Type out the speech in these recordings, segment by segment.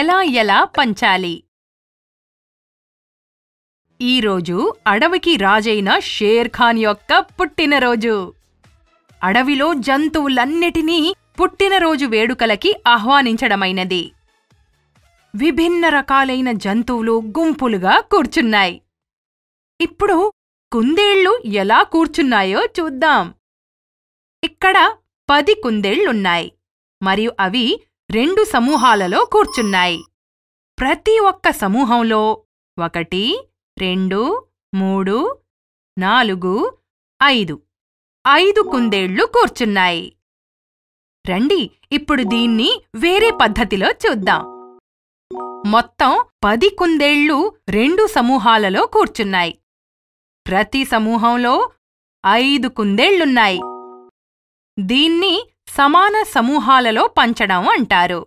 ఎలా ఎలా పంచాలి ఈరోజు అడవికి రాజైన షేర్ ఖాన్ యొక్క పుట్టినరోజు అడవిలో జంతువులన్నిటినీ పుట్టినరోజు వేడుకలకి ఆహ్వానించడమైనది విభిన్న రకాలైన జంతువులు గుంపులుగా కూర్చున్నాయి ఇప్పుడు కుందేళ్లు ఎలా కూర్చున్నాయో చూద్దాం ఇక్కడ పది కుందేళ్లున్నాయి మరియు అవి రెండు సమూహాలలో కూర్చున్నాయి ప్రతి ఒక్క సమూహంలో ఒకటి రెండు మూడు నాలుగు ఐదు ఐదు కుందేళ్లు కూర్చున్నాయి రండి ఇప్పుడు దీన్ని వేరే పద్ధతిలో చూద్దాం మొత్తం పది కుందేళ్లు రెండు సమూహాలలో కూర్చున్నాయి ప్రతి సమూహంలో ఐదు కుందేళ్లున్నాయి దీన్ని సమాన సమూహాలలో పంచడం అంటారు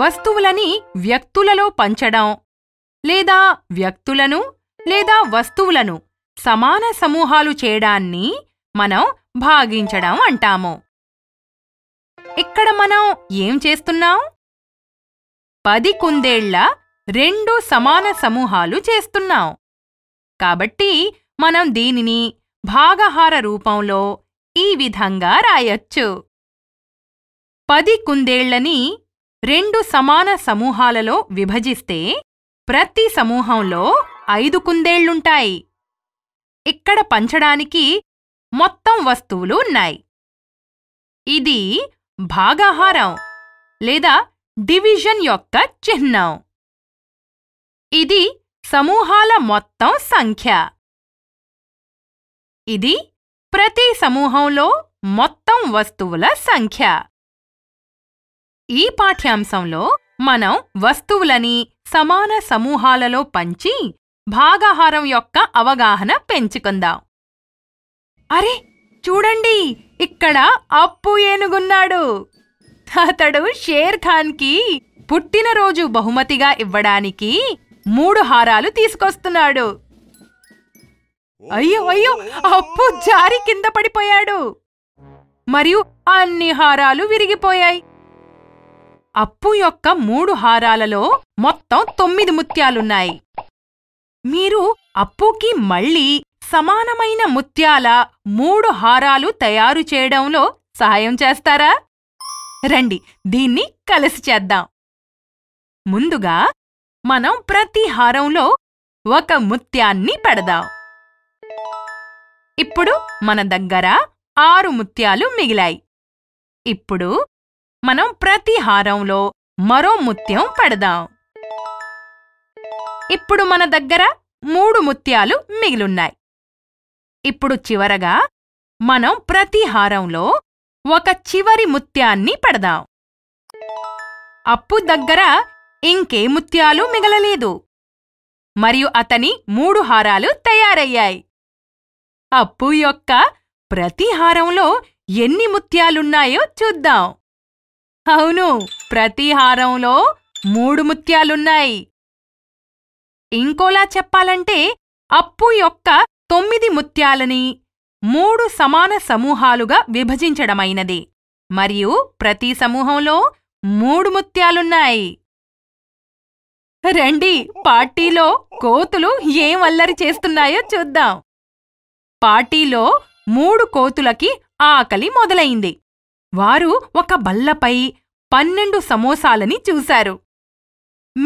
వస్తువులని వ్యక్తులలో పంచడం లేదా వ్యక్తులను లేదా వస్తువులను సమాన సమూహాలు చేయడాన్ని మనం భాగించడం అంటాము ఇక్కడ మనం ఏం చేస్తున్నాం పది కుందేళ్ల రెండు సమాన సమూహాలు చేస్తున్నాం కాబట్టి మనం దీనిని భాగహార రూపంలో ఈ విధంగా రాయొచ్చు పది కుందేళ్లని రెండు సమాన సమూహాలలో విభజిస్తే ప్రతి సమూహంలో ఐదు కుందేళ్లుంటాయి ఇక్కడ పంచడానికి మొత్తం వస్తువులు ఉన్నాయి ఇది భాగాహారం లేదా డివిజన్ యొక్క చిహ్నం ఇది సమూహాల మొత్తం సంఖ్య ఇది ప్రతి సమూహంలో మొత్తం వస్తువుల సంఖ్య ఈ పాఠ్యాంశంలో మనం వస్తువులని సమాన సమూహాలలో పంచి భాగాహారం యొక్క అవగాహన పెంచుకుందాం అరే చూడండి ఇక్కడ అప్పు ఏనుగున్నాడు అతడు షేర్ ఖాన్కి పుట్టినరోజు బహుమతిగా ఇవ్వడానికి మూడు హారాలు తీసుకొస్తున్నాడు అయ్యో అయ్యో అప్పు జారి కింద పడిపోయాడు మరియు అన్ని హారాలు విరిగిపోయాయి అప్పు యొక్క మూడు హారాలలో మొత్తం తొమ్మిది ముత్యాలున్నాయి మీరు అప్పుకి మళ్ళీ సమానమైన ముత్యాల మూడు హారాలు తయారు చేయడంలో సహాయం చేస్తారా రండి దీన్ని కలిసి చేద్దాం ముందుగా మనం ప్రతి హారంలో ఒక ముత్యాన్ని పెడదాం ఇప్పుడు మన దగ్గర ఆరు ముత్యాలు మిగిలాయి ఇప్పుడు మనం ప్రతి హారంలో మరో ముత్యం పెడదాం ఇప్పుడు మన దగ్గర మూడు ముత్యాలు మిగిలున్నాయి ఇప్పుడు చివరగా మనం ప్రతి హారంలో ఒక చివరి ముత్యాన్ని పెడదాం అప్పు దగ్గర ఇంకే ముత్యాలు మిగలలేదు మరియు అతని మూడు హారాలు తయారయ్యాయి అప్పు యొక్క ప్రతి హారంలో ఎన్ని ముత్యాలున్నాయో చూద్దాం అవును ప్రతి హారంలో మూడు ముత్యాలున్నాయి ఇంకోలా చెప్పాలంటే అప్పు యొక్క తొమ్మిది ముత్యాలని మూడు సమాన సమూహాలుగా విభజించడమైనది మరియు ప్రతి సమూహంలో మూడు ముత్యాలున్నాయి రండి పార్టీలో కోతులు ఏం అల్లరి చేస్తున్నాయో చూద్దాం పార్టీలో మూడు కోతులకి ఆకలి మొదలైంది వారు ఒక బల్లపై పన్నెండు సమోసాలని చూశారు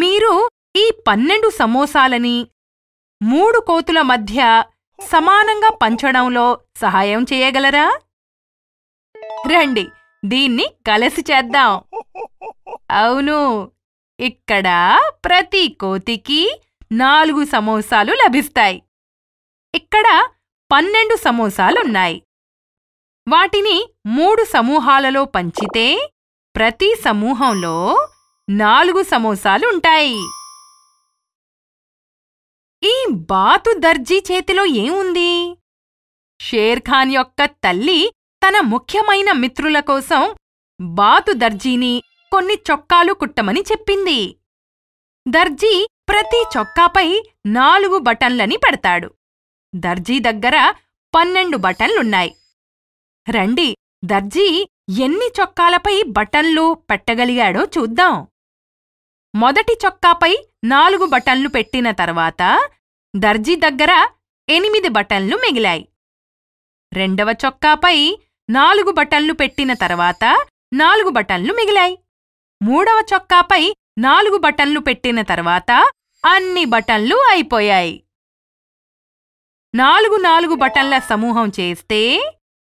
మీరు ఈ పన్నెండు సమోసాలని మూడు కోతుల మధ్య సమానంగా పంచడంలో సహాయం చేయగలరా రండి దీన్ని కలిసి చేద్దాం అవును ఇక్కడ ప్రతి కోతికి నాలుగు సమోసాలు లభిస్తాయి ఇక్కడ పన్నెండు సమోసాలున్నాయి వాటిని మూడు సమూహాలలో పంచితే ప్రతి సమూహంలో నాలుగు సమోసాలుంటాయి ఈ బాతు దర్జీ చేతిలో ఏముంది షేర్ఖాన్ యొక్క తల్లి తన ముఖ్యమైన మిత్రుల కోసం బాతు దర్జీని కొన్ని చొక్కాలు కుట్టమని చెప్పింది దర్జీ ప్రతి చొక్కాపై నాలుగు బటన్లని పెడతాడు దర్జీ దగ్గర పన్నెండు బటన్లున్నాయి రండి దర్జీ ఎన్ని చొక్కాలపై బటన్లు పెట్టగలిగాడో చూద్దాం మొదటి చొక్కాపై నాలుగు బటన్లు పెట్టిన తర్వాత దర్జీ దగ్గర ఎనిమిది బటన్లు మిగిలాయి రెండవ చొక్కాపై నాలుగు బటన్లు పెట్టిన తర్వాత నాలుగు బటన్లు మిగిలాయి మూడవ చొక్కాపై నాలుగు బటన్లు పెట్టిన తర్వాత అన్ని బటన్లు అయిపోయాయి నాలుగు నాలుగు బటన్ల సమూహం చేస్తే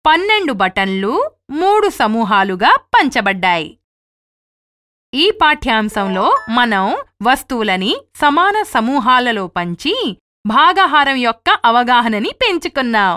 పన్నెండు బటన్లు మూడు సమూహాలుగా పంచబడ్డాయి ఈ పాఠ్యాంశంలో మనం వస్తువులని సమాన సమూహాలలో పంచి భాగాహారం యొక్క అవగాహనని పెంచుకున్నాం